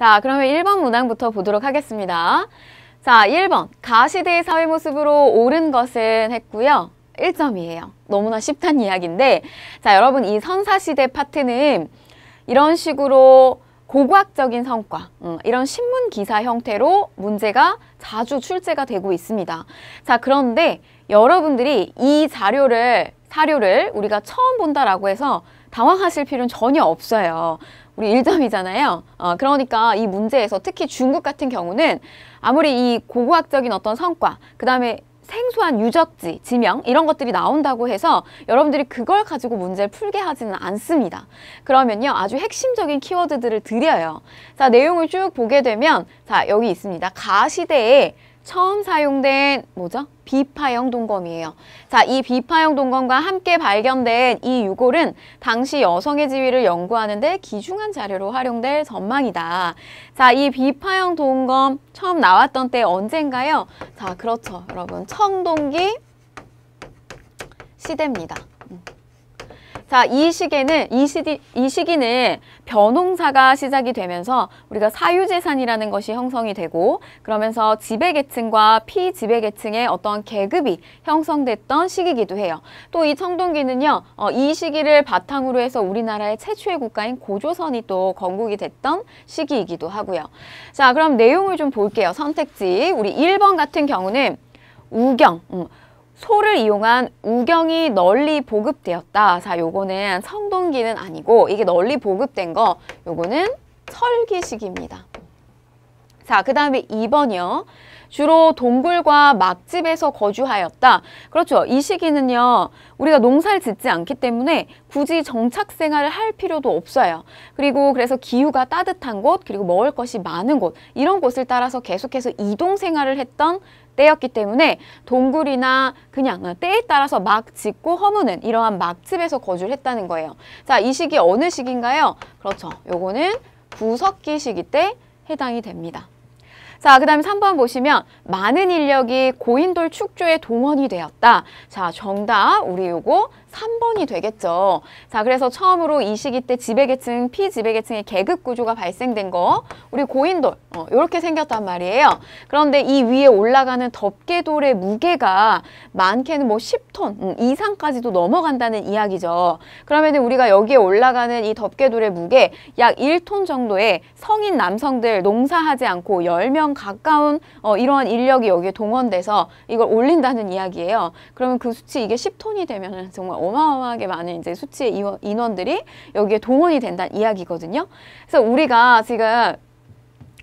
자, 그러면 1번 문항부터 보도록 하겠습니다. 자, 1번 가시대의 사회 모습으로 옳은 것은 했고요. 1점이에요. 너무나 쉽단 이야기인데 자, 여러분 이 선사시대 파트는 이런 식으로 고고학적인 성과, 음, 이런 신문 기사 형태로 문제가 자주 출제가 되고 있습니다. 자, 그런데 여러분들이 이 자료를, 사료를 우리가 처음 본다라고 해서 당황하실 필요는 전혀 없어요. 우리 일점이잖아요 어, 그러니까 이 문제에서 특히 중국 같은 경우는 아무리 이 고고학적인 어떤 성과, 그 다음에 생소한 유적지, 지명 이런 것들이 나온다고 해서 여러분들이 그걸 가지고 문제를 풀게 하지는 않습니다. 그러면요. 아주 핵심적인 키워드들을 드려요. 자, 내용을 쭉 보게 되면 자, 여기 있습니다. 가시대에 처음 사용된 뭐죠? 비파형 동검이에요. 자, 이 비파형 동검과 함께 발견된 이 유골은 당시 여성의 지위를 연구하는데 기중한 자료로 활용될 전망이다. 자, 이 비파형 동검 처음 나왔던 때 언젠가요? 자, 그렇죠. 여러분, 청동기 시대입니다. 자, 이시기는 이, 시기, 이 시기는 변홍사가 시작이 되면서 우리가 사유재산이라는 것이 형성이 되고 그러면서 지배계층과 피지배계층의 어떤 계급이 형성됐던 시기이기도 해요. 또 이 청동기는요. 어, 이 시기를 바탕으로 해서 우리나라의 최초의 국가인 고조선이 또 건국이 됐던 시기이기도 하고요. 자, 그럼 내용을 좀 볼게요. 선택지. 우리 일 번 같은 경우는 우경. 음. 소를 이용한 우경이 널리 보급되었다. 자, 요거는 성동기는 아니고 이게 널리 보급된 거 요거는 설기식입니다. 자, 그 다음에 2번이요. 주로 동굴과 막집에서 거주하였다. 그렇죠. 이 시기는요. 우리가 농사를 짓지 않기 때문에 굳이 정착 생활을 할 필요도 없어요. 그리고 그래서 기후가 따뜻한 곳, 그리고 먹을 것이 많은 곳, 이런 곳을 따라서 계속해서 이동 생활을 했던 때였기 때문에 동굴이나 그냥 때에 따라서 막 짓고 허무는 이러한 막집에서 거주를 했다는 거예요. 자, 이 시기 어느 시기인가요? 그렇죠. 요거는 구석기 시기 때 해당이 됩니다. 자, 그 다음에 3번 보시면 많은 인력이 고인돌 축조에 동원이 되었다. 자, 정답 우리 요거 3번이 되겠죠. 자, 그래서 처음으로 이 시기 때 지배계층, 피지배계층의 계급 구조가 발생된 거 우리 고인돌 어, 이렇게 생겼단 말이에요. 그런데 이 위에 올라가는 덮개돌의 무게가 많게는 뭐 10톤 음, 이상까지도 넘어간다는 이야기죠. 그러면 우리가 여기에 올라가는 이 덮개돌의 무게 약 1톤 정도의 성인 남성들 농사하지 않고 10명 가까운 어, 이러한 인력이 여기에 동원돼서 이걸 올린다는 이야기예요. 그러면 그 수치 이게 10톤이 되면 정말 어마어마하게 많은 이제 수치의 인원들이 여기에 동원이 된다는 이야기거든요. 그래서 우리가 지금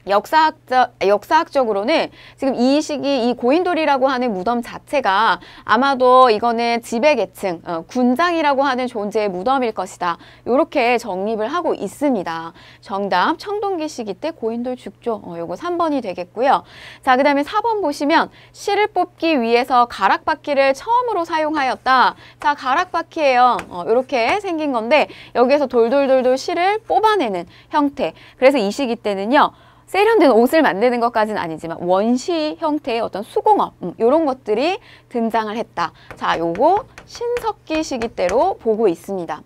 역사학적, 역사학적으로는 지금 이 시기 이 고인돌이라고 하는 무덤 자체가 아마도 이거는 지배계층, 어, 군장이라고 하는 존재의 무덤일 것이다. 이렇게 정립을 하고 있습니다. 정답 청동기 시기 때 고인돌 죽조 어, 요거 3번이 되겠고요. 자, 그 다음에 4번 보시면 씨를 뽑기 위해서 가락바퀴를 처음으로 사용하였다. 자, 가락바퀴예요. 어, 이렇게 생긴 건데 여기에서 돌돌돌돌 씨를 뽑아내는 형태. 그래서 이 시기 때는요. 세련된 옷을 만드는 것까지는 아니지만 원시 형태의 어떤 수공업 음, 이런 것들이 등장을 했다. 자, 요거 신석기 시기 때로 보고 있습니다.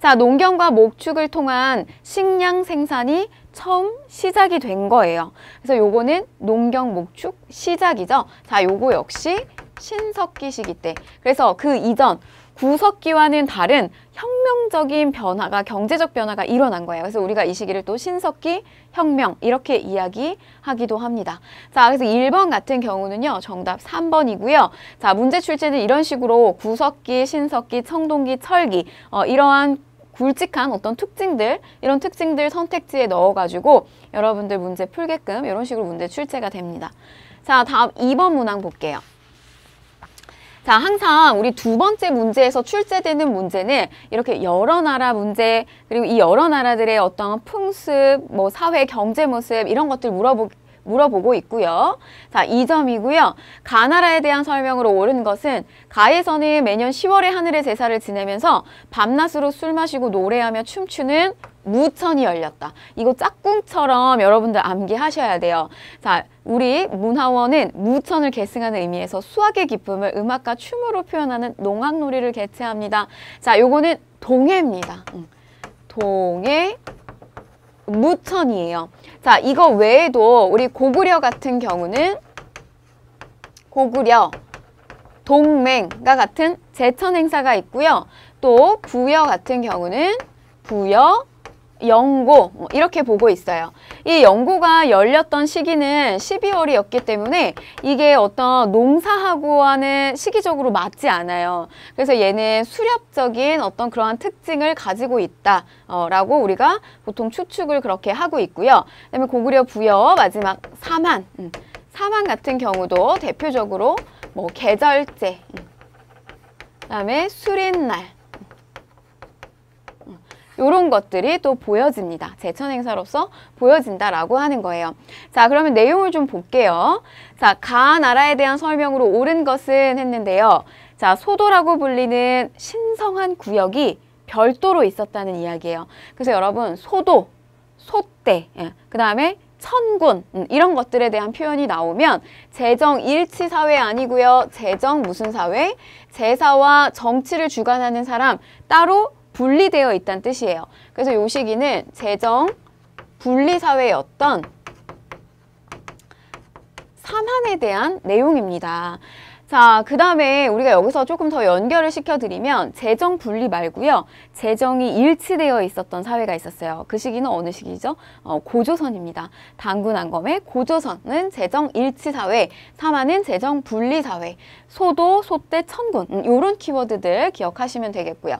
자, 농경과 목축을 통한 식량 생산이 처음 시작이 된 거예요. 그래서 요거는 농경 목축 시작이죠. 자, 요거 역시 신석기 시기 때 그래서 그 이전 구석기와는 다른 혁명적인 변화가 경제적 변화가 일어난 거예요. 그래서 우리가 이 시기를 또 신석기 혁명 이렇게 이야기하기도 합니다. 자, 그래서 1번 같은 경우는요. 정답 3번이고요. 자, 문제 출제는 이런 식으로 구석기, 신석기, 청동기, 철기 어, 이러한 굵직한 어떤 특징들 이런 특징들 선택지에 넣어가지고 여러분들 문제 풀게끔 이런 식으로 문제 출제가 됩니다. 자, 다음 2번 문항 볼게요. 자, 항상 우리 두 번째 문제에서 출제되는 문제는 이렇게 여러 나라 문제, 그리고 이 여러 나라들의 어떤 풍습, 뭐 사회 경제 모습 이런 것들 물어보 물어보고 있고요. 자, 이점이고요 가나라에 대한 설명으로 옳은 것은 가에서는 매년 10월에 하늘의 제사를 지내면서 밤낮으로 술 마시고 노래하며 춤추는 무천이 열렸다. 이거 짝꿍처럼 여러분들 암기하셔야 돼요. 자, 우리 문화원은 무천을 계승하는 의미에서 수학의 기쁨을 음악과 춤으로 표현하는 농악놀이를 개최합니다. 자, 요거는 동해입니다. 동해 무천이에요. 자, 이거 외에도 우리 고구려 같은 경우는 고구려, 동맹과 같은 제천 행사가 있고요. 또 부여 같은 경우는 부여, 연고 뭐 이렇게 보고 있어요. 이 연고가 열렸던 시기는 12월이었기 때문에 이게 어떤 농사하고와는 시기적으로 맞지 않아요. 그래서 얘는 수렵적인 어떤 그러한 특징을 가지고 있다라고 어, 우리가 보통 추측을 그렇게 하고 있고요. 그다음에 고구려 부여 마지막 사만 음, 사만 같은 경우도 대표적으로 뭐 계절제 음, 그다음에 수린날 이런 것들이 또 보여집니다. 제천 행사로서 보여진다라고 하는 거예요. 자, 그러면 내용을 좀 볼게요. 자, 가 나라에 대한 설명으로 옳은 것은 했는데요. 자, 소도라고 불리는 신성한 구역이 별도로 있었다는 이야기예요. 그래서 여러분 소도, 소대, 예, 그 다음에 천군 음, 이런 것들에 대한 표현이 나오면 재정 일치 사회 아니고요. 재정 무슨 사회? 제사와 정치를 주관하는 사람 따로 분리되어 있다는 뜻이에요. 그래서 요 시기는 재정 분리사회였던 사만에 대한 내용입니다. 자, 그 다음에 우리가 여기서 조금 더 연결을 시켜드리면 재정 분리 말고요. 재정이 일치되어 있었던 사회가 있었어요. 그 시기는 어느 시기죠? 어, 고조선입니다. 당군안검의 고조선은 재정 일치 사회, 사마는 재정 분리 사회, 소도, 소대, 천군 음, 이런 키워드들 기억하시면 되겠고요.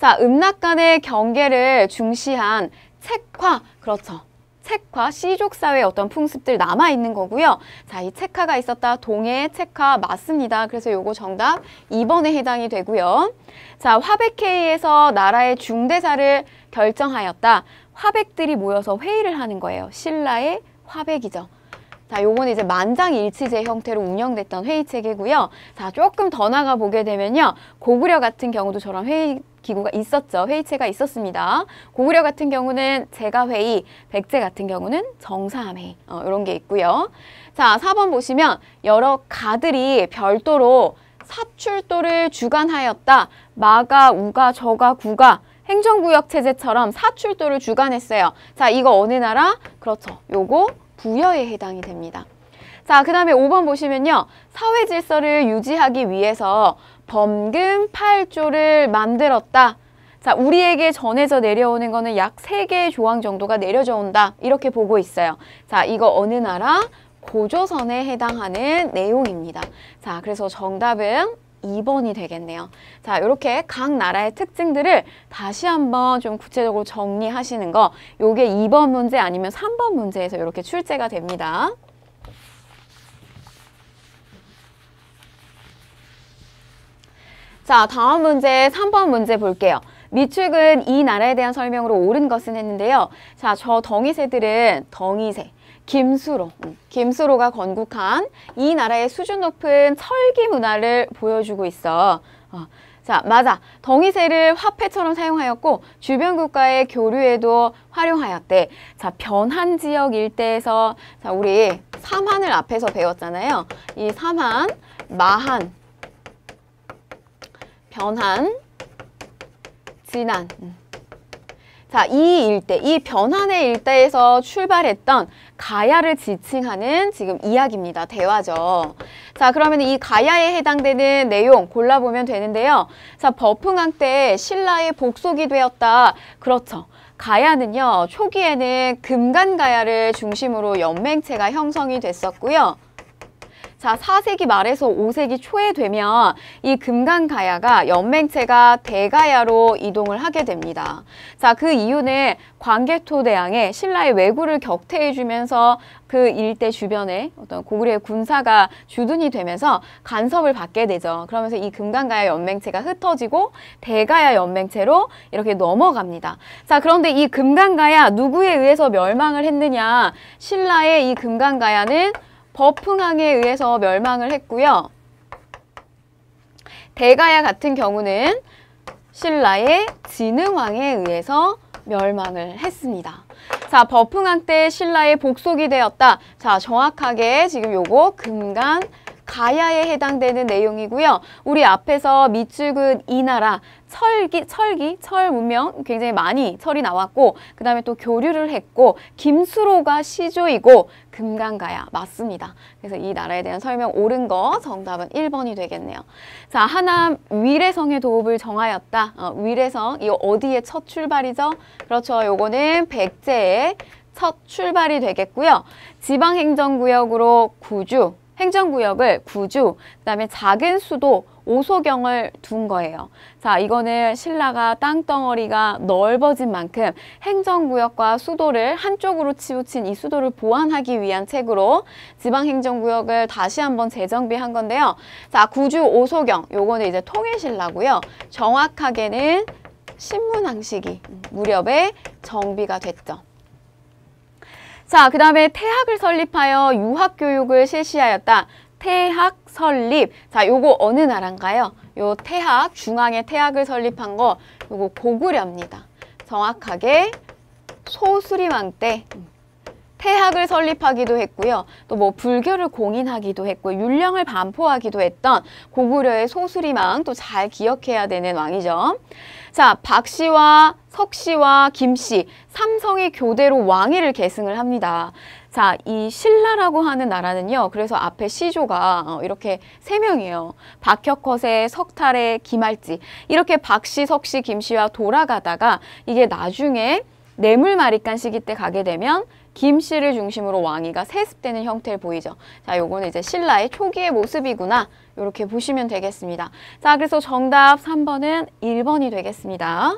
자, 음락 간의 경계를 중시한 책화, 그렇죠. 책화, 시족 사회의 어떤 풍습들 남아 있는 거고요. 자, 이 책화가 있었다. 동해 책화 맞습니다. 그래서 요거 정답 2번에 해당이 되고요. 자, 화백회의에서 나라의 중대사를 결정하였다. 화백들이 모여서 회의를 하는 거예요. 신라의 화백이죠. 자, 요거는 이제 만장일치제 형태로 운영됐던 회의 체계고요. 자, 조금 더 나가 보게 되면요. 고구려 같은 경우도 저런 회의 기구가 있었죠. 회의체가 있었습니다. 고구려 같은 경우는 제가회의, 백제 같은 경우는 정사함회의 어, 이런 게 있고요. 자, 사번 보시면 여러 가들이 별도로 사출도를 주관하였다. 마가, 우가, 저가, 구가 행정구역 체제처럼 사출도를 주관했어요. 자, 이거 어느 나라? 그렇죠. 요거 부여에 해당이 됩니다. 자, 그 다음에 오번 보시면요. 사회 질서를 유지하기 위해서 범금 8조를 만들었다. 자, 우리에게 전해져 내려오는 거는 약 세개의 조항 정도가 내려져 온다. 이렇게 보고 있어요. 자, 이거 어느 나라? 고조선에 해당하는 내용입니다. 자, 그래서 정답은 2번이 되겠네요. 자, 이렇게 각 나라의 특징들을 다시 한번 좀 구체적으로 정리하시는 거 요게 2번 문제 아니면 3번 문제에서 이렇게 출제가 됩니다. 자, 다음 문제 3번 문제 볼게요. 미축은 이 나라에 대한 설명으로 옳은 것은 했는데요. 자, 저 덩이새들은 덩이새, 김수로, 음, 김수로가 건국한 이 나라의 수준 높은 철기 문화를 보여주고 있어. 어, 자, 맞아. 덩이새를 화폐처럼 사용하였고 주변 국가의 교류에도 활용하였대. 자, 변한 지역 일대에서 자, 우리 삼한을 앞에서 배웠잖아요. 이 삼한, 마한, 변한, 지난. 음. 자, 이 일대, 이변한의 일대에서 출발했던 가야를 지칭하는 지금 이야기입니다. 대화죠. 자, 그러면 이 가야에 해당되는 내용 골라보면 되는데요. 자, 버풍왕 때 신라의 복속이 되었다. 그렇죠. 가야는요, 초기에는 금간가야를 중심으로 연맹체가 형성이 됐었고요. 자, 4세기 말에서 5세기 초에 되면 이 금강가야가 연맹체가 대가야로 이동을 하게 됩니다. 자, 그 이유는 광개토 대왕의 신라의 왜구를 격퇴해 주면서 그 일대 주변에 어떤 고구려의 군사가 주둔이 되면서 간섭을 받게 되죠. 그러면서 이 금강가야 연맹체가 흩어지고 대가야 연맹체로 이렇게 넘어갑니다. 자, 그런데 이 금강가야 누구에 의해서 멸망을 했느냐? 신라의 이 금강가야는 버풍항에 의해서 멸망을 했고요. 대가야 같은 경우는 신라의 진흥왕에 의해서 멸망을 했습니다. 자, 버풍왕 때 신라의 복속이 되었다. 자, 정확하게 지금 요거 금간 가야에 해당되는 내용이고요. 우리 앞에서 밑줄근이 나라 철기, 철기, 철 문명 굉장히 많이 철이 나왔고 그 다음에 또 교류를 했고 김수로가 시조이고 금강가야 맞습니다. 그래서 이 나라에 대한 설명 옳은 거 정답은 1번이 되겠네요. 자 하남 위례성의 도읍을 정하였다. 어, 위례성 이어디에첫 출발이죠? 그렇죠. 요거는 백제의 첫 출발이 되겠고요. 지방행정구역으로 구주, 행정구역을 구주, 그 다음에 작은 수도, 오소경을 둔 거예요. 자, 이거는 신라가 땅덩어리가 넓어진 만큼 행정구역과 수도를 한쪽으로 치우친 이 수도를 보완하기 위한 책으로 지방행정구역을 다시 한번 재정비한 건데요. 자, 구주 오소경, 요거는 이제 통일신라고요. 정확하게는 신문항 시기 무렵에 정비가 됐죠. 자, 그 다음에 태학을 설립하여 유학교육을 실시하였다. 태학 설립. 자, 요거 어느 나라인가요? 요 태학, 중앙에 태학을 설립한 거 요거 고구려입니다. 정확하게 소수림왕때 태학을 음. 설립하기도 했고요. 또 뭐 불교를 공인하기도 했고 율령을 반포하기도 했던 고구려의 소수림왕또 잘 기억해야 되는 왕이죠. 자, 박 씨와 석 씨와 김 씨, 삼성이 교대로 왕위를 계승을 합니다. 자, 이 신라라고 하는 나라는요. 그래서 앞에 시조가 어, 이렇게 세 명이에요. 박혁컷의 석탈의 김할지. 이렇게 박 씨, 석 씨, 김 씨와 돌아가다가 이게 나중에 뇌물마리간 시기 때 가게 되면 김씨를 중심으로 왕위가 세습되는 형태를 보이죠. 자, 요거는 이제 신라의 초기의 모습이구나. 이렇게 보시면 되겠습니다. 자, 그래서 정답 3번은 1번이 되겠습니다.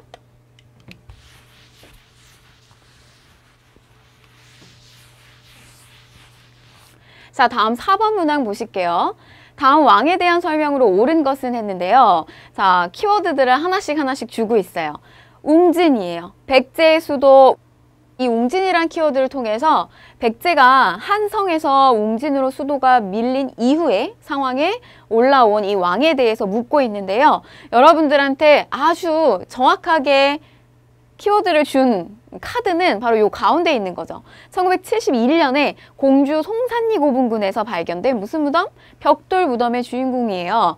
자, 다음 4번 문항 보실게요. 다음 왕에 대한 설명으로 옳은 것은 했는데요. 자, 키워드들을 하나씩 하나씩 주고 있어요. 웅진이에요. 백제의 수도 이 웅진이란 키워드를 통해서 백제가 한 성에서 웅진으로 수도가 밀린 이후에 상황에 올라온 이 왕에 대해서 묻고 있는데요. 여러분들한테 아주 정확하게 키워드를 준 카드는 바로 이 가운데 있는 거죠. 1971년에 공주 송산리 고분군에서 발견된 무슨 무덤? 벽돌 무덤의 주인공이에요.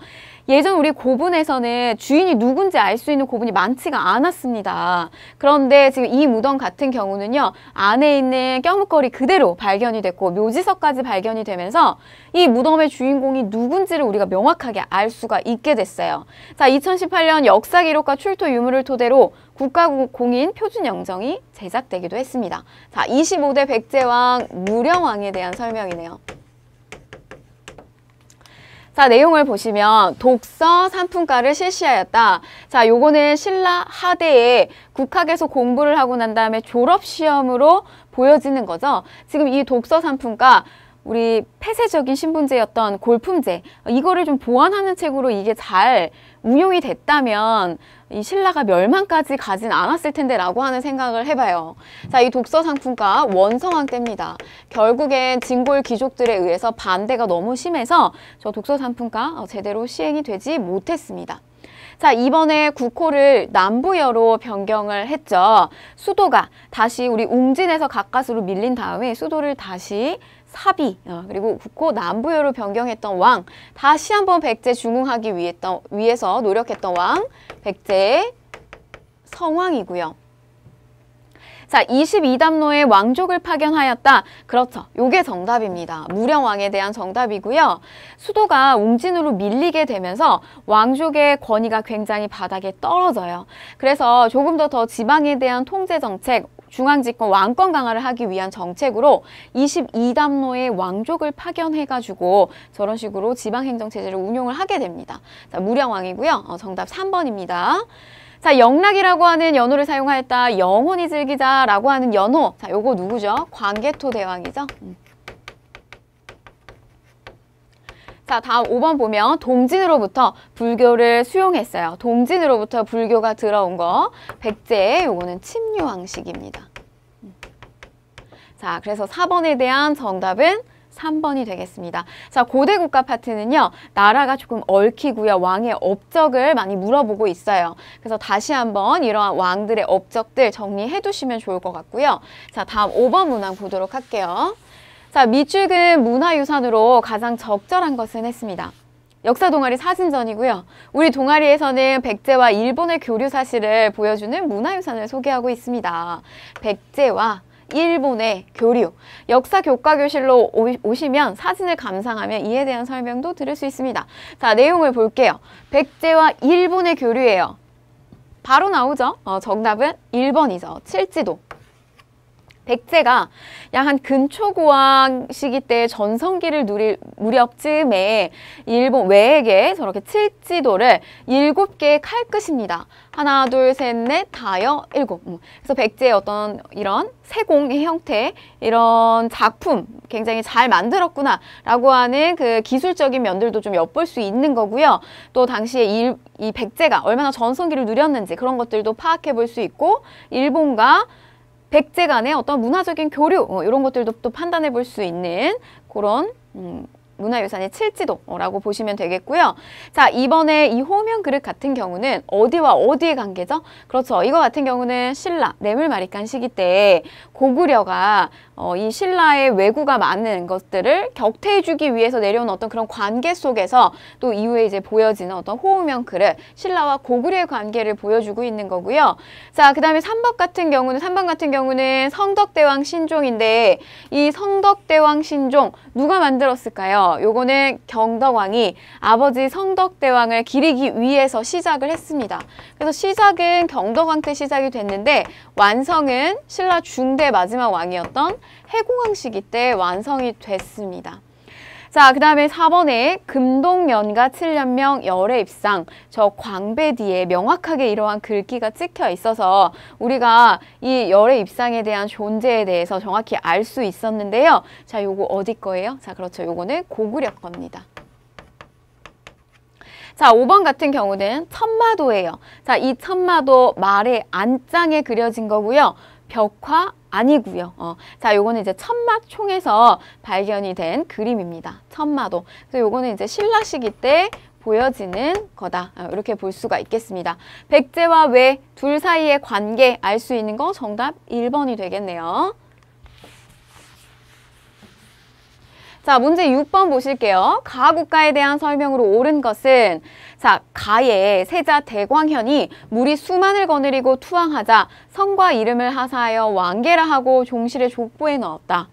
예전 우리 고분에서는 주인이 누군지 알 수 있는 고분이 많지가 않았습니다. 그런데 지금 이 무덤 같은 경우는요. 안에 있는 껴묵거리 그대로 발견이 됐고 묘지서까지 발견이 되면서 이 무덤의 주인공이 누군지를 우리가 명확하게 알 수가 있게 됐어요. 자, 2018년 역사 기록과 출토 유물을 토대로 국가공인 표준영정이 제작되기도 했습니다. 자, 25대 백제왕 무령왕에 대한 설명이네요. 자, 내용을 보시면 독서 상품가를 실시하였다. 자, 요거는 신라 하대에 국학에서 공부를 하고 난 다음에 졸업시험으로 보여지는 거죠. 지금 이 독서 상품가 우리 폐쇄적인 신분제였던 골품제 이거를 좀 보완하는 책으로 이게 잘 운용이 됐다면 이 신라가 멸망까지 가진 않았을 텐데 라고 하는 생각을 해봐요. 자, 이 독서 상품과 원성왕 때입니다. 결국엔 진골 귀족들에 의해서 반대가 너무 심해서 저 독서 상품과 어, 제대로 시행이 되지 못했습니다. 자, 이번에 국호를 남부여로 변경을 했죠. 수도가 다시 우리 웅진에서 가까스로 밀린 다음에 수도를 다시 사비 어, 그리고 국호 남부여로 변경했던 왕 다시 한번 백제 중흥하기 위했던, 위해서 노력했던 왕 백제의 성왕이고요. 자, 22담로에 왕족을 파견하였다. 그렇죠. 요게 정답입니다. 무령왕에 대한 정답이고요. 수도가 웅진으로 밀리게 되면서 왕족의 권위가 굉장히 바닥에 떨어져요. 그래서 조금 더 더 지방에 대한 통제 정책, 중앙집권 왕권 강화를 하기 위한 정책으로 22담로의 왕족을 파견해가지고 저런 식으로 지방행정체제를 운용을 하게 됩니다. 자, 무량왕이고요. 어, 정답 3번입니다. 자, 영락이라고 하는 연호를 사용하였다. 영혼이 즐기자라고 하는 연호. 자, 요거 누구죠? 광개토 대왕이죠. 음. 자, 그러니까 다음 5번 보면 동진으로부터 불교를 수용했어요. 동진으로부터 불교가 들어온 거. 백제, 요거는 침류 왕식입니다 자, 그래서 4번에 대한 정답은 3번이 되겠습니다. 자, 고대 국가 파트는요. 나라가 조금 얽히고요. 왕의 업적을 많이 물어보고 있어요. 그래서 다시 한번 이러한 왕들의 업적들 정리해 두시면 좋을 것 같고요. 자, 다음 5번 문항 보도록 할게요. 자, 미축은 문화유산으로 가장 적절한 것은 했습니다. 역사 동아리 사진전이고요. 우리 동아리에서는 백제와 일본의 교류 사실을 보여주는 문화유산을 소개하고 있습니다. 백제와 일본의 교류, 역사 교과 교실로 오시면 사진을 감상하며 이에 대한 설명도 들을 수 있습니다. 자, 내용을 볼게요. 백제와 일본의 교류예요. 바로 나오죠? 어, 정답은 1번이죠. 칠지도. 백제가 약 한 근초고왕 시기 때 전성기를 누릴 무렵쯤에 일본 외에게 저렇게 칠지도를 일곱 개 칼끝입니다. 하나, 둘, 셋, 넷, 다여, 일곱. 음. 그래서 백제의 어떤 이런 세공의 형태, 이런 작품 굉장히 잘 만들었구나라고 하는 그 기술적인 면들도 좀 엿볼 수 있는 거고요. 또 당시에 이, 이 백제가 얼마나 전성기를 누렸는지 그런 것들도 파악해 볼 수 있고 일본과 백제 간의 어떤 문화적인 교류 어, 이런 것들도 또 판단해 볼 수 있는 그런 음, 문화유산의 칠지도라고 보시면 되겠고요. 자, 이번에 이 호명 그릇 같은 경우는 어디와 어디의 관계죠? 그렇죠. 이거 같은 경우는 신라, 뇌물마리간 시기 때 고구려가 어, 이 신라의 왜구가 많은 것들을 격퇴해주기 위해서 내려온 어떤 그런 관계 속에서 또 이후에 이제 보여지는 어떤 호우명 글을 신라와 고구려의 관계를 보여주고 있는 거고요. 자, 그 다음에 삼법 같은 경우는, 삼번 같은 경우는 성덕대왕 신종인데 이 성덕대왕 신종 누가 만들었을까요? 요거는 경덕왕이 아버지 성덕대왕을 기리기 위해서 시작을 했습니다. 그래서 시작은 경덕왕 때 시작이 됐는데 완성은 신라 중대 마지막 왕이었던 해공황 시기 때 완성이 됐습니다. 자, 그 다음에 4번에 금동연가 7년명 열애 입상, 저 광배 뒤에 명확하게 이러한 글귀가 찍혀 있어서 우리가 이 열애 입상에 대한 존재에 대해서 정확히 알 수 있었는데요. 자, 요거 어디 거예요? 자, 그렇죠. 요거는 고구려 겁니다. 자, 5번 같은 경우는 천마도예요. 자, 이 천마도 말의 안장에 그려진 거고요. 벽화 아니고요. 어. 자, 요거는 이제 천막총에서 발견이 된 그림입니다. 천마도. 그래서 요거는 이제 신라 시기 때 보여지는 거다. 어, 이렇게 볼 수가 있겠습니다. 백제와 왜 둘 사이의 관계 알 수 있는 거 정답 일번이 되겠네요. 자, 문제 6번 보실게요. 가국가에 대한 설명으로 옳은 것은 자, 가에 세자 대광현이 물이 수만을 거느리고 투항하자 성과 이름을 하사하여 왕계라 하고 종실의 족보에 넣었다.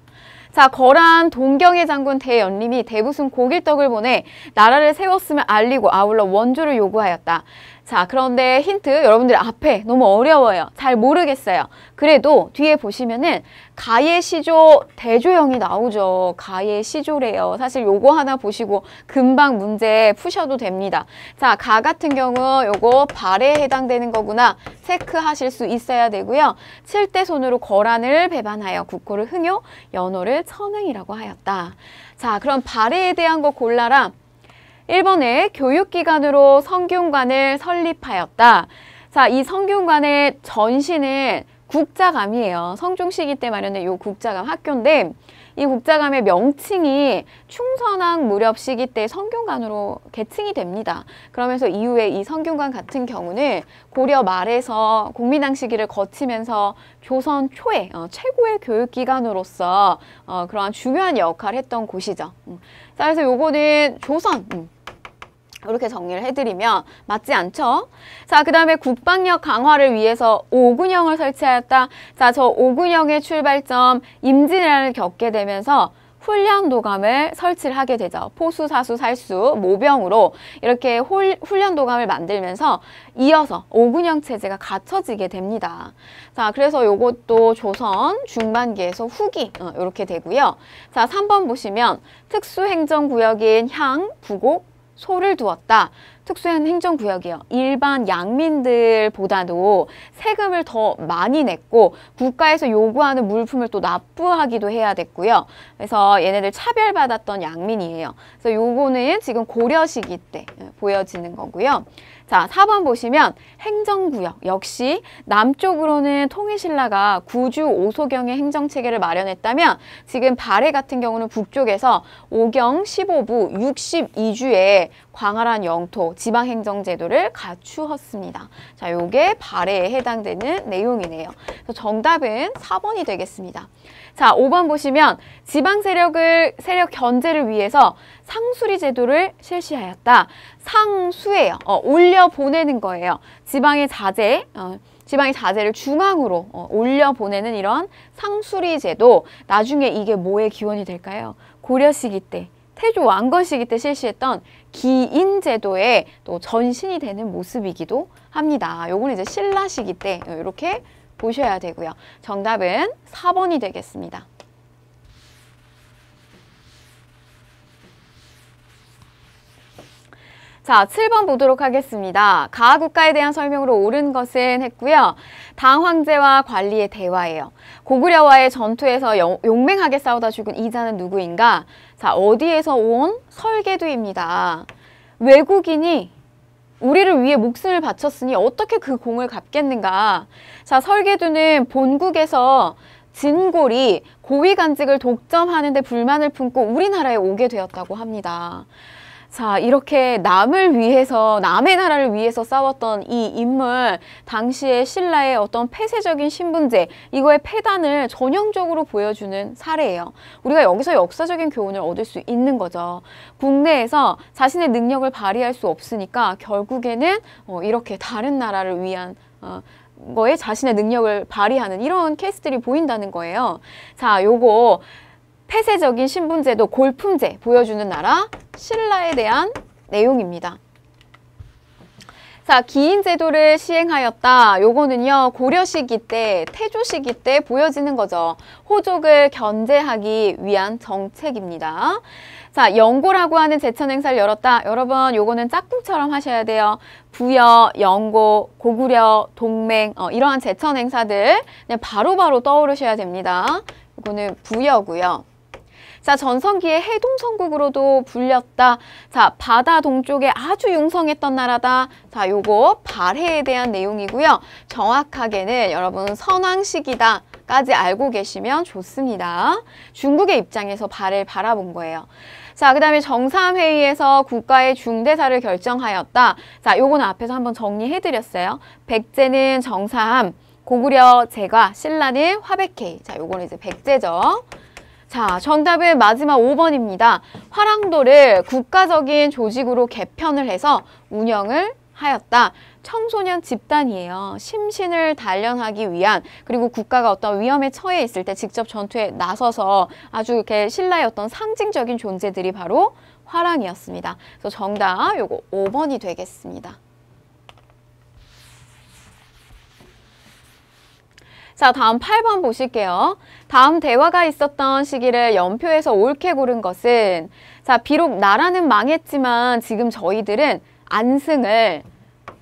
자, 거란 동경의 장군 대연림이 대부순 고길떡을 보내 나라를 세웠음을 알리고 아울러 원조를 요구하였다. 자, 그런데 힌트 여러분들 앞에 너무 어려워요. 잘 모르겠어요. 그래도 뒤에 보시면은 가의 시조 대조형이 나오죠. 가의 시조래요. 사실 요거 하나 보시고 금방 문제 푸셔도 됩니다. 자, 가 같은 경우 요거 발에 해당되는 거구나. 체크하실 수 있어야 되고요. 칠대 손으로 거란을 배반하여 국호를 흥요, 연호를 천흥이라고 하였다. 자, 그럼 발에 대한 거 골라라. 일본의 교육기관으로 성균관을 설립하였다. 자, 이 성균관의 전신는 국자감이에요. 성종시기 때 마련된 이 국자감 학교인데 이 국자감의 명칭이 충선왕 무렵 시기 때 성균관으로 계층이 됩니다. 그러면서 이후에 이 성균관 같은 경우는 고려 말에서 공민왕 시기를 거치면서 조선 초에 어, 최고의 교육기관으로서 어, 그러한 중요한 역할을 했던 곳이죠. 음. 자, 그래서 요거는 조선, 음. 이렇게 정리를 해드리면 맞지 않죠? 자, 그 다음에 국방력 강화를 위해서 오군형을 설치하였다. 자, 저 오군형의 출발점 임진왜란을 겪게 되면서 훈련도감을 설치를 하게 되죠. 포수, 사수, 살수, 모병으로 이렇게 홀, 훈련도감을 만들면서 이어서 오군형 체제가 갖춰지게 됩니다. 자, 그래서 요것도 조선 중반기에서 후기 어, 이렇게 되고요. 자, 삼번 보시면 특수행정구역인 향, 부곡, 소를 두었다. 특수한 행정구역이요. 일반 양민들보다도 세금을 더 많이 냈고 국가에서 요구하는 물품을 또 납부하기도 해야 됐고요. 그래서 얘네들 차별받았던 양민이에요. 그래서 요거는 지금 고려 시기 때 예, 보여지는 거고요. 자, 4번 보시면 행정구역 역시 남쪽으로는 통일신라가 구주 오소경의 행정체계를 마련했다면 지금 발해 같은 경우는 북쪽에서 오경 15부 62주의 광활한 영토 지방행정제도를 갖추었습니다. 자, 요게 발해에 해당되는 내용이네요. 그래서 정답은 4번이 되겠습니다. 자, 5번 보시면 지방 세력을 세력 견제를 위해서 상수리 제도를 실시하였다. 상수예요. 어, 올려 보내는 거예요. 지방의 자재 어, 지방의 자재를 중앙으로 어, 올려보내는 이런 상수리 제도 나중에 이게 뭐의 기원이 될까요? 고려시기 때 태조 왕건 시기 때 실시했던 기인 제도의 또 전신이 되는 모습이기도 합니다. 요건 이제 신라 시기 때 이렇게 보셔야 되고요. 정답은 4번이 되겠습니다. 자, 7번 보도록 하겠습니다. 가하국가에 대한 설명으로 옳은 것은 했고요. 당 황제와 관리의 대화예요. 고구려와의 전투에서 용, 맹하게 싸우다 죽은 이자는 누구인가? 자, 어디에서 온 설계도입니다. 외국인이 우리를 위해 목숨을 바쳤으니 어떻게 그 공을 갚겠는가. 자, 설계도는 본국에서 진골이 고위 간직을 독점하는 데 불만을 품고 우리나라에 오게 되었다고 합니다. 자 이렇게 남을 위해서 남의 나라를 위해서 싸웠던 이 인물 당시의 신라의 어떤 폐쇄적인 신분제 이거의 폐단을 전형적으로 보여주는 사례예요. 우리가 여기서 역사적인 교훈을 얻을 수 있는 거죠. 국내에서 자신의 능력을 발휘할 수 없으니까 결국에는 어, 이렇게 다른 나라를 위한 어, 거에 자신의 능력을 발휘하는 이런 케이스들이 보인다는 거예요. 자 요거 폐쇄적인 신분제도 골품제 보여주는 나라 신라에 대한 내용입니다. 자, 기인 제도를 시행하였다. 요거는요, 고려 시기 때, 태조 시기 때 보여지는 거죠. 호족을 견제하기 위한 정책입니다. 자, 영고라고 하는 제천 행사를 열었다. 여러분, 요거는 짝꿍처럼 하셔야 돼요. 부여, 영고 고구려, 동맹, 어, 이러한 제천 행사들 그냥 바로바로 바로 떠오르셔야 됩니다. 요거는 부여고요. 자, 전성기의 해동성국으로도 불렸다. 자, 바다 동쪽에 아주 융성했던 나라다. 자, 요거 발해에 대한 내용이고요. 정확하게는 여러분 선왕식이다. 까지 알고 계시면 좋습니다. 중국의 입장에서 발을 바라본 거예요. 자, 그 다음에 정상회의에서 국가의 중대사를 결정하였다. 자, 요거는 앞에서 한번 정리해드렸어요. 백제는 정사함, 고구려 제과, 신라는 화백해 자, 요거는 이제 백제죠. 자, 정답은 마지막 5번입니다. 화랑도를 국가적인 조직으로 개편을 해서 운영을 하였다. 청소년 집단이에요. 심신을 단련하기 위한 그리고 국가가 어떤 위험에 처해 있을 때 직접 전투에 나서서 아주 이렇게 신라의 어떤 상징적인 존재들이 바로 화랑이었습니다. 그래서 정답 요거 5번이 되겠습니다. 자, 다음 8번 보실게요. 다음 대화가 있었던 시기를 연표에서 옳게 고른 것은 자, 비록 나라는 망했지만 지금 저희들은 안승을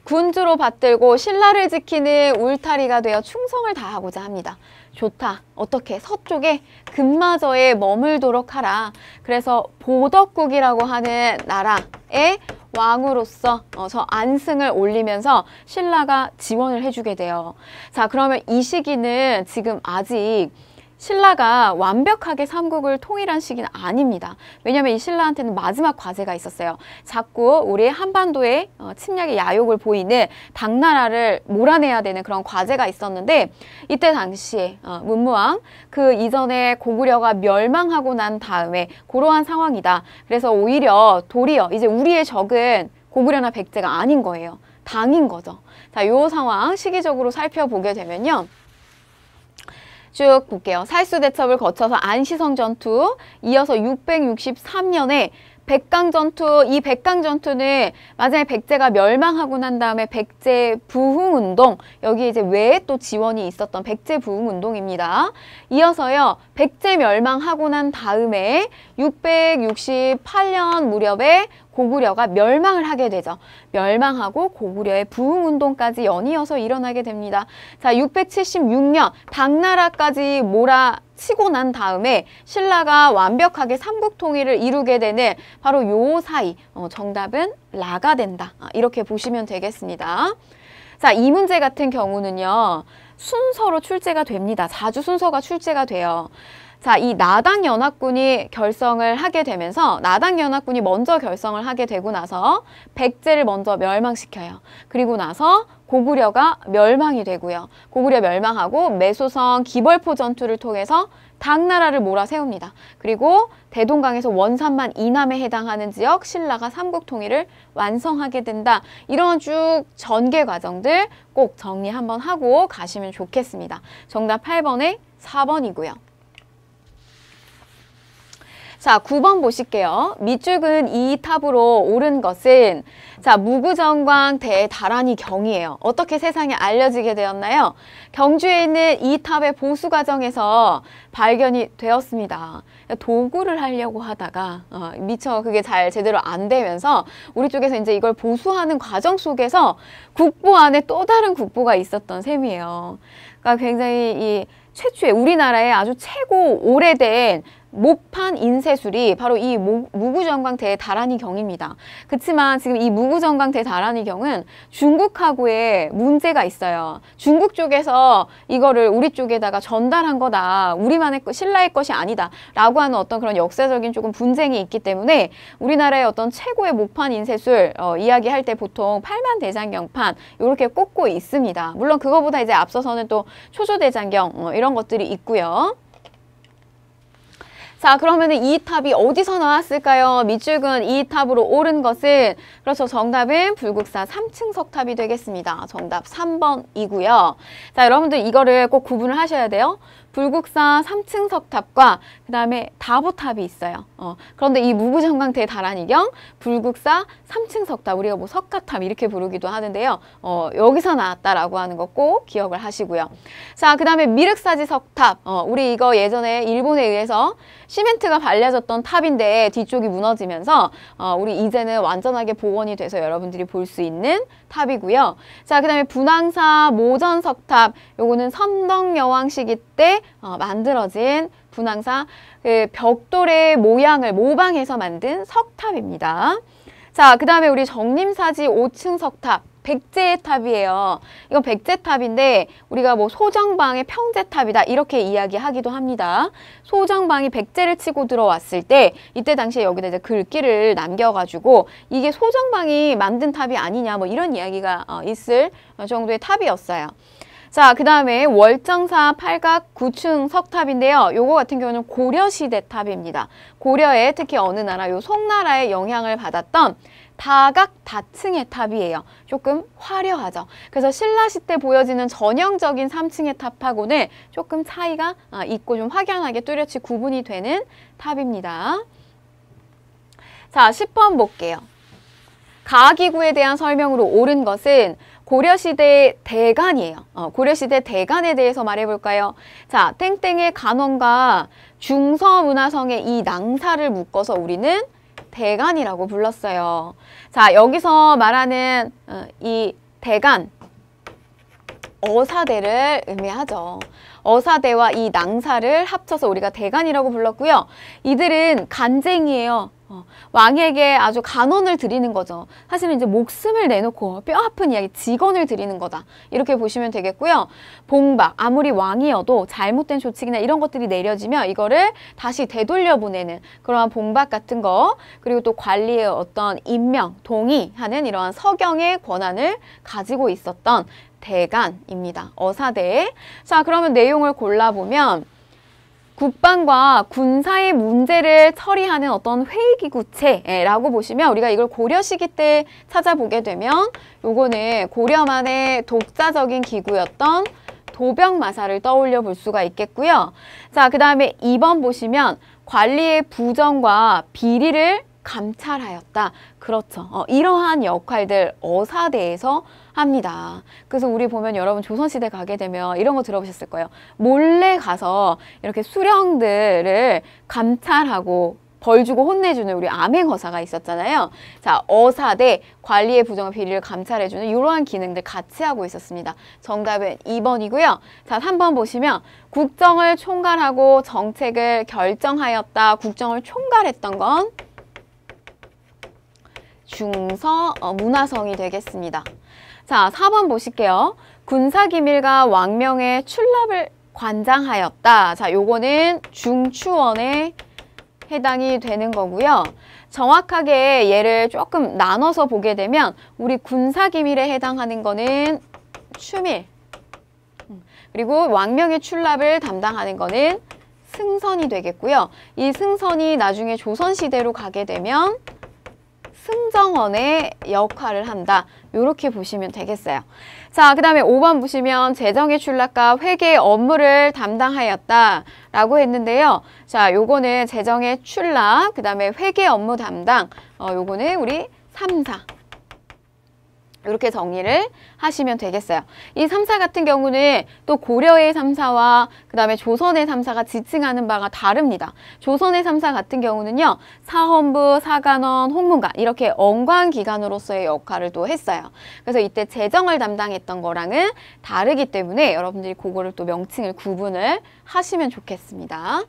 군주로 받들고 신라를 지키는 울타리가 되어 충성을 다하고자 합니다. 좋다. 어떻게 서쪽에 금마저에 머물도록 하라. 그래서 보덕국이라고 하는 나라에 왕으로서 어, 저 안승을 올리면서 신라가 지원을 해주게 돼요. 자 그러면 이 시기는 지금 아직 신라가 완벽하게 삼국을 통일한 시기는 아닙니다. 왜냐하면 이 신라한테는 마지막 과제가 있었어요. 자꾸 우리 한반도에 어, 침략의 야욕을 보이는 당나라를 몰아내야 되는 그런 과제가 있었는데 이때 당시에 어, 문무왕 그 이전에 고구려가 멸망하고 난 다음에 고러한 상황이다. 그래서 오히려 도리어 이제 우리의 적은 고구려나 백제가 아닌 거예요. 당인 거죠. 자, 요 상황 시기적으로 살펴보게 되면요. 쭉 볼게요. 살수 대첩을 거쳐서 안시성 전투, 이어서 663년에 백강 전투, 이 백강 전투는 마지막에 백제가 멸망하고 난 다음에 백제 부흥 운동, 여기 이제 외에 또 지원이 있었던 백제 부흥 운동입니다. 이어서요, 백제 멸망하고 난 다음에 668년 무렵에 고구려가 멸망을 하게 되죠. 멸망하고 고구려의 부흥운동까지 연이어서 일어나게 됩니다. 자, 676년 당나라까지 몰아 치고 난 다음에 신라가 완벽하게 삼국 통일을 이루게 되는 바로 요 사이 어, 정답은 라가 된다 아, 이렇게 보시면 되겠습니다. 자, 이 문제 같은 경우는요. 순서로 출제가 됩니다. 자주 순서가 출제가 돼요. 자, 이 나당 연합군이 결성을 하게 되면서 나당 연합군이 먼저 결성을 하게 되고 나서 백제를 먼저 멸망시켜요. 그리고 나서 고구려가 멸망이 되고요. 고구려 멸망하고 매수성 기벌포 전투를 통해서 당나라를 몰아세웁니다. 그리고 대동강에서 원산만 이남에 해당하는 지역 신라가 삼국 통일을 완성하게 된다. 이런 쭉 전개 과정들 꼭 정리 한번 하고 가시면 좋겠습니다. 정답 8번에 4번이고요. 자, 9번 보실게요. 밑줄근 이탑으로 오른 것은 자, 무구정광 대다란이 경이에요. 어떻게 세상에 알려지게 되었나요? 경주에 있는 이탑의 보수 과정에서 발견이 되었습니다. 도구를 하려고 하다가 어, 미처 그게 잘 제대로 안 되면서 우리 쪽에서 이제 이걸 보수하는 과정 속에서 국보 안에 또 다른 국보가 있었던 셈이에요. 그러니까 굉장히 이 최초의 우리나라의 아주 최고 오래된 목판 인쇄술이 바로 이 무구전광대 다란이 경입니다. 그렇지만 지금 이 무구전광대 다란이 경은 중국하고의 문제가 있어요. 중국 쪽에서 이거를 우리 쪽에다가 전달한 거다. 우리만의 신라의 것이 아니다. 라고 하는 어떤 그런 역사적인 조금 분쟁이 있기 때문에 우리나라의 어떤 최고의 목판 인쇄술 어, 이야기할 때 보통 팔만 대장경판 이렇게 꼽고 있습니다. 물론 그거보다 이제 앞서서는 또 초조대장경 어, 이런 것들이 있고요. 자 그러면 이 탑이 어디서 나왔을까요? 밑줄은이 탑으로 오른 것은 그렇죠. 정답은 불국사 3층 석탑이 되겠습니다. 정답 3번이고요. 자 여러분들 이거를 꼭 구분을 하셔야 돼요. 불국사 3층 석탑과 그 다음에 다보탑이 있어요. 어, 그런데 이 무구정강태 다란이경, 불국사 3층 석탑, 우리가 뭐 석가탑 이렇게 부르기도 하는데요. 어, 여기서 나왔다라고 하는 거 꼭 기억을 하시고요. 자, 그 다음에 미륵사지 석탑. 어, 우리 이거 예전에 일본에 의해서 시멘트가 발려졌던 탑인데 뒤쪽이 무너지면서 어, 우리 이제는 완전하게 복원이 돼서 여러분들이 볼 수 있는 탑이고요. 자, 그 다음에 분황사 모전석탑, 요거는 선덕여왕 시기 때 어, 만들어진 분황사 그 벽돌의 모양을 모방해서 만든 석탑입니다. 자, 그 다음에 우리 정림사지 5층 석탑, 백제의 탑이에요. 이건 백제 탑인데 우리가 뭐소정방의 평제 탑이다 이렇게 이야기하기도 합니다. 소정방이 백제를 치고 들어왔을 때 이때 당시에 여기다 이제 글귀를 남겨가지고 이게 소정방이 만든 탑이 아니냐 뭐 이런 이야기가 어, 있을 정도의 탑이었어요. 자, 그 다음에 월정사 팔각 9층 석탑인데요. 요거 같은 경우는 고려시대 탑입니다. 고려에 특히 어느 나라, 요 송나라의 영향을 받았던 다각 다층의 탑이에요. 조금 화려하죠. 그래서 신라시 대 보여지는 전형적인 3층의 탑하고는 조금 차이가 아, 있고 좀 확연하게 뚜렷이 구분이 되는 탑입니다. 자, 10번 볼게요. 가기구에 대한 설명으로 옳은 것은 고려시대 대간이에요. 어, 고려시대 대간에 대해서 말해볼까요? 자, 땡땡의 간원과 중서문화성의 이 낭사를 묶어서 우리는 대간이라고 불렀어요. 자, 여기서 말하는 어, 이 대간 어사대를 의미하죠. 어사대와 이 낭사를 합쳐서 우리가 대간이라고 불렀고요. 이들은 간쟁이에요. 어, 왕에게 아주 간언을 드리는 거죠. 사실은 이제 목숨을 내놓고 뼈 아픈 이야기, 직원을 드리는 거다. 이렇게 보시면 되겠고요. 봉박, 아무리 왕이어도 잘못된 조치이나 이런 것들이 내려지면 이거를 다시 되돌려보내는 그러한 봉박 같은 거, 그리고 또 관리의 어떤 임명, 동의하는 이러한 서경의 권한을 가지고 있었던 대간입니다. 어사대. 자, 그러면 내용을 골라보면 국방과 군사의 문제를 처리하는 어떤 회의기구체라고 보시면 우리가 이걸 고려시기 때 찾아보게 되면 요거는 고려만의 독자적인 기구였던 도병마사를 떠올려 볼 수가 있겠고요. 자, 그 다음에 2번 보시면 관리의 부정과 비리를 감찰하였다. 그렇죠. 어, 이러한 역할들 어사대에서 합니다. 그래서 우리 보면 여러분 조선시대 가게 되면 이런 거 들어보셨을 거예요. 몰래 가서 이렇게 수령들을 감찰하고 벌 주고 혼내주는 우리 암행어사가 있었잖아요. 자, 어사대 관리의 부정한 비리를 감찰해주는 이러한 기능들 같이 하고 있었습니다. 정답은 2번이고요. 자, 3번 보시면 국정을 총괄하고 정책을 결정하였다. 국정을 총괄했던 건 중서 어, 문화성이 되겠습니다. 자, 4번 보실게요. 군사기밀과 왕명의 출납을 관장하였다. 자, 요거는 중추원에 해당이 되는 거고요. 정확하게 얘를 조금 나눠서 보게 되면 우리 군사기밀에 해당하는 거는 추밀 음. 그리고 왕명의 출납을 담당하는 거는 승선이 되겠고요. 이 승선이 나중에 조선시대로 가게 되면 승정원의 역할을 한다. 이렇게 보시면 되겠어요. 자, 그 다음에 5번 보시면 재정의 출락과 회계 업무를 담당하였다. 라고 했는데요. 자, 요거는 재정의 출락, 그 다음에 회계 업무 담당, 어, 요거는 우리 3사. 이렇게 정리를 하시면 되겠어요. 이 3사 같은 경우는 또 고려의 3사와 그 다음에 조선의 3사가 지칭하는 바가 다릅니다. 조선의 3사 같은 경우는요. 사헌부, 사관원, 홍문관 이렇게 언관기관으로서의 역할을 또 했어요. 그래서 이때 재정을 담당했던 거랑은 다르기 때문에 여러분들이 그거를 또 명칭을 구분을 하시면 좋겠습니다.